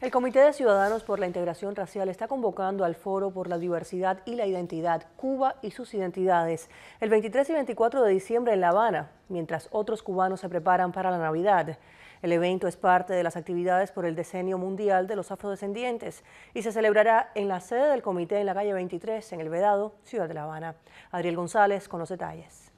El Comité de Ciudadanos por la Integración Racial está convocando al Foro por la Diversidad y la Identidad, Cuba y sus Identidades, el 23 y 24 de diciembre en La Habana, mientras otros cubanos se preparan para la Navidad. El evento es parte de las actividades por el Decenio Mundial de los Afrodescendientes y se celebrará en la sede del comité en la calle 23, en El Vedado, Ciudad de La Habana. Adriel González con los detalles.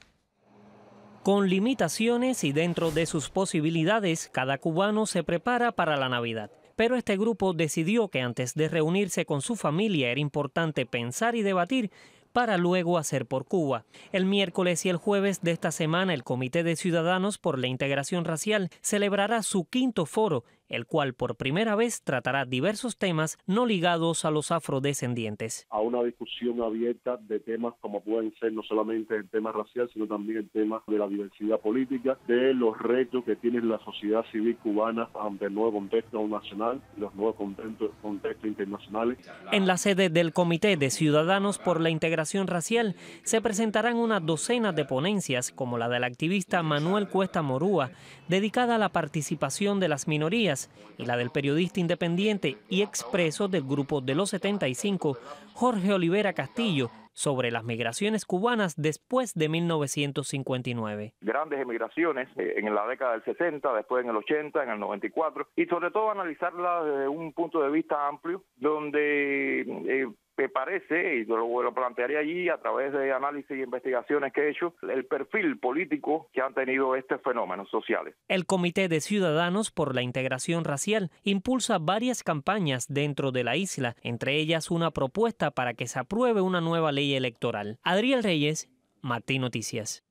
Con limitaciones y dentro de sus posibilidades, cada cubano se prepara para la Navidad pero este grupo decidió que antes de reunirse con su familia era importante pensar y debatir para luego hacer por Cuba. El miércoles y el jueves de esta semana el Comité de Ciudadanos por la Integración Racial celebrará su quinto foro el cual por primera vez tratará diversos temas no ligados a los afrodescendientes. A una discusión abierta de temas como pueden ser no solamente el tema racial, sino también el tema de la diversidad política, de los retos que tiene la sociedad civil cubana ante el nuevo contexto nacional y los nuevos contextos, contextos internacionales. En la sede del Comité de Ciudadanos por la Integración Racial se presentarán una docena de ponencias, como la del activista Manuel Cuesta Morúa, dedicada a la participación de las minorías y la del periodista independiente y expreso del grupo de los 75, Jorge Olivera Castillo, sobre las migraciones cubanas después de 1959. Grandes emigraciones eh, en la década del 60, después en el 80, en el 94, y sobre todo analizarlas desde un punto de vista amplio, donde eh, me parece, y lo, lo plantearé allí a través de análisis e investigaciones que he hecho, el perfil político que han tenido estos fenómenos sociales. El Comité de Ciudadanos por la Integración Racial impulsa varias campañas dentro de la isla, entre ellas una propuesta para que se apruebe una nueva ley electoral. Adriel Reyes, Martín Noticias.